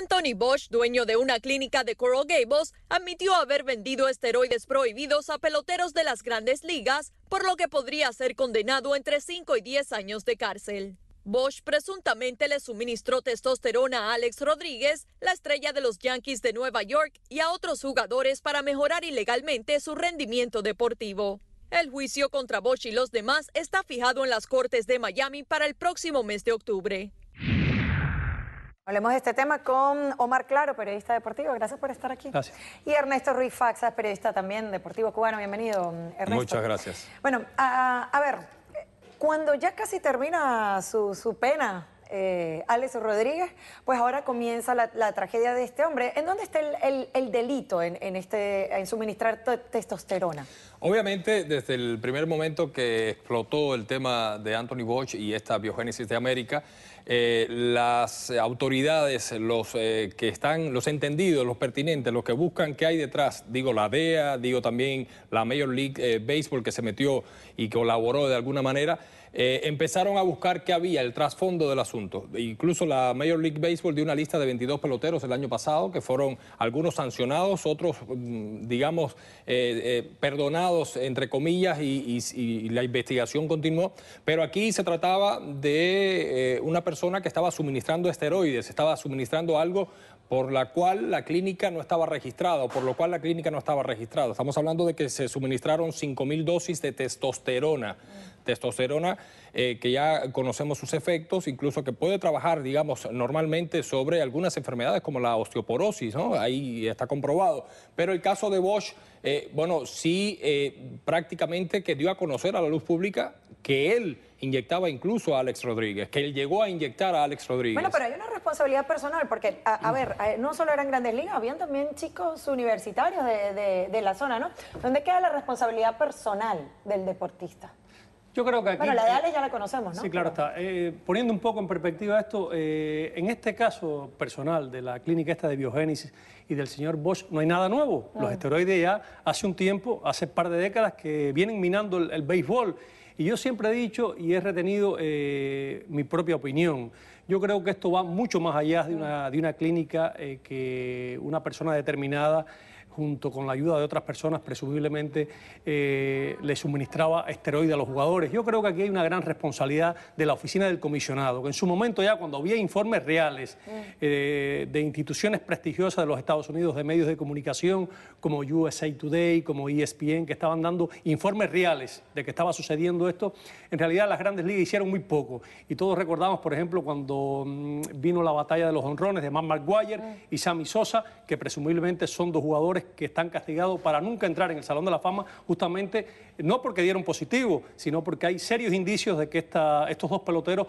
Anthony Bosch, dueño de una clínica de Coral Gables, admitió haber vendido esteroides prohibidos a peloteros de las grandes ligas, por lo que podría ser condenado entre 5 y 10 años de cárcel. Bosch presuntamente le suministró testosterona a Alex Rodríguez, la estrella de los Yankees de Nueva York, y a otros jugadores para mejorar ilegalmente su rendimiento deportivo. El juicio contra Bosch y los demás está fijado en las Cortes de Miami para el próximo mes de octubre. Hablemos de este tema con Omar Claro, periodista deportivo. Gracias por estar aquí. Gracias. Y Ernesto Ruiz Faxas, periodista también deportivo cubano. Bienvenido, Ernesto. Muchas gracias. Bueno, a, ver, cuando ya casi termina su, pena, eh, Alex Rodríguez, pues ahora comienza la, tragedia de este hombre. ¿En dónde está el, delito este, en suministrar testosterona? Obviamente, desde el primer momento que explotó el tema de Anthony Bosch y esta biogénesis de América, eh, las autoridades, los eh, que están, los entendidos, los pertinentes, los que buscan qué hay detrás, digo la DEA, digo también la Major League eh, Baseball que se metió y colaboró de alguna manera, empezaron a buscar qué había, el trasfondo del asunto. Incluso la Major League Baseball dio una lista de 22 peloteros el año pasado que fueron algunos sancionados, otros, mm, digamos, perdonados entre comillas, y, la investigación continuó. Pero aquí se trataba de eh, una persona que estaba suministrando esteroides, estaba suministrando algo por la cual la clínica no estaba registrada, por lo cual la clínica no estaba registrada. Estamos hablando de que se suministraron 5.000 dosis de testosterona testosterona eh, que ya conocemos sus efectos, incluso que puede trabajar, digamos, normalmente sobre algunas enfermedades como la osteoporosis, ¿no? Ahí está comprobado. Pero el caso de Bosch, eh, bueno, sí eh, prácticamente que dio a conocer a la luz pública que él inyectaba incluso a Alex Rodríguez, que él llegó a inyectar a Alex Rodríguez. Bueno, pero hay una responsabilidad personal, porque, a, ver, no solo eran grandes ligas, habían también chicos universitarios de, de la zona, ¿no? ¿Dónde queda la responsabilidad personal del deportista? Yo creo que aquí... Bueno, la eh, de Ale ya la conocemos, ¿no? Sí, claro está. Eh, poniendo un poco en perspectiva esto, eh, en este caso personal de la clínica esta de biogénesis y del señor Bosch, no hay nada nuevo. Los ah. esteroides ya hace un tiempo, hace un par de décadas, que vienen minando el, béisbol. Y yo siempre he dicho y he retenido mi propia opinión. Yo creo que esto va mucho más allá de una, de una clínica que una persona determinada junto con la ayuda de otras personas, presumiblemente eh, le suministraba esteroides a los jugadores. Yo creo que aquí hay una gran responsabilidad de la oficina del comisionado, que en su momento ya cuando había informes reales eh, de instituciones prestigiosas de los Estados Unidos, de medios de comunicación como USA Today, como ESPN, que estaban dando informes reales de que estaba sucediendo esto, en realidad las grandes ligas hicieron muy poco. Y todos recordamos, por ejemplo, cuando mm, vino la batalla de los honrones de Matt McGuire y Sammy Sosa, que presumiblemente son dos jugadores que están castigados para nunca entrar en el Salón de la Fama, justamente no porque dieron positivo, sino porque hay serios indicios de que estos dos peloteros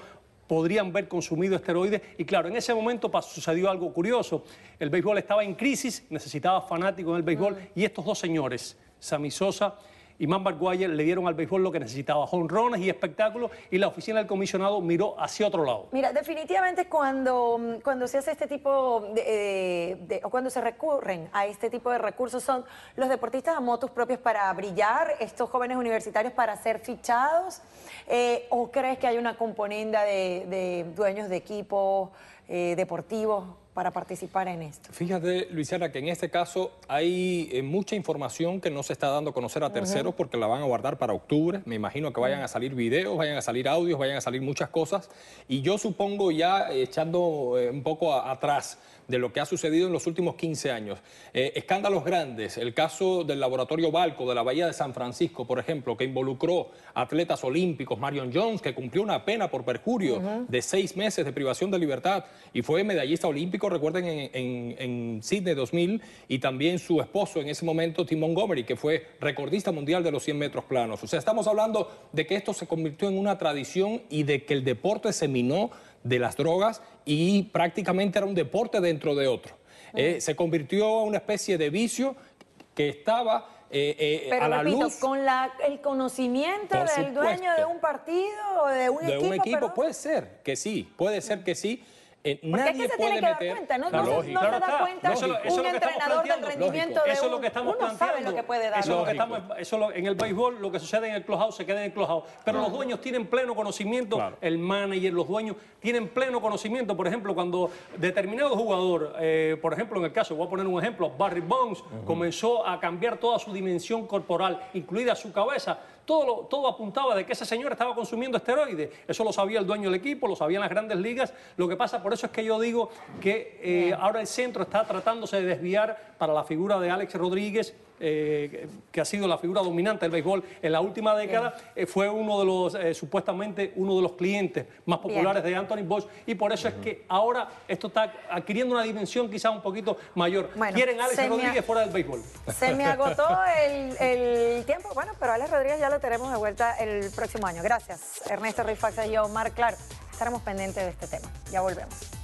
podrían haber consumido esteroides. Y claro, en ese momento sucedió algo curioso. El béisbol estaba en crisis, necesitaba fanáticos en el béisbol, y estos dos señores, Sammy Sosa y Manbar le dieron al béisbol lo que necesitaba, honrones y espectáculos, y la oficina del comisionado miró hacia otro lado. Mira, definitivamente cuando, cuando se hace este tipo de, eh, o cuando se recurren a este tipo de recursos son los deportistas a motos propios para brillar, estos jóvenes universitarios para ser fichados, eh, o crees que hay una componenda de, dueños de equipos eh, deportivos para participar en esto? Fíjate, Luisiana, que en este caso hay eh, mucha información que no se está dando a conocer a terceros porque la van a guardar para octubre. Me imagino que vayan a salir videos, vayan a salir audios, vayan a salir muchas cosas. Y yo supongo ya, eh, echando eh, un poco atrás de lo que ha sucedido en los últimos 15 años, escándalos grandes, el caso del laboratorio Balco de la Bahía de San Francisco, por ejemplo, que involucró atletas olímpicos, Marion Jones, que cumplió una pena por perjurio de seis meses de privación de libertad y fue medallista olímpico recuerden, en, en, Sydney 2000 y también su esposo en ese momento, Tim Montgomery, que fue recordista mundial de los 100 metros planos. O sea, estamos hablando de que esto se convirtió en una tradición y de que el deporte se minó de las drogas y prácticamente era un deporte dentro de otro. Eh, se convirtió en una especie de vicio que estaba eh, eh, a la luz. con el conocimiento del dueño de un partido o de un equipo. puede ser que sí, puede ser que sí nadie eh, es que se tiene que dar cuenta, ¿no? no, se, da cuenta eso, un entrenador del rendimiento de eso es lo que estamos uno sabe lo que puede dar. lo que estamos, eso en el béisbol, lo que sucede en el clubhouse se queda en el clubhouse. Pero los dueños tienen pleno conocimiento, el manager, los dueños tienen pleno conocimiento. Por ejemplo, cuando determinado jugador, eh, por ejemplo, en el caso, voy a poner un ejemplo, Barry Bones comenzó a cambiar toda su dimensión corporal, incluida su cabeza, todo, apuntaba de que ese señor estaba consumiendo esteroides. Eso lo sabía el dueño del equipo, lo sabían las grandes ligas. Lo que pasa, por eso es que yo digo que eh, ahora el centro está tratándose de desviar para la figura de Alex Rodríguez eh, que ha sido la figura dominante del béisbol en la última década, eh, fue uno de los, eh, supuestamente, uno de los clientes más populares de Anthony Bosch. Y por eso es que ahora esto está adquiriendo una dimensión quizá un poquito mayor. Quieren Alex Rodríguez fuera del béisbol. Se me agotó el, tiempo. Bueno, pero Alex Rodríguez ya lo tenemos de vuelta el próximo año. Gracias, Ernesto Rifaxa y Omar Claro. Estaremos pendientes de este tema. Ya volvemos.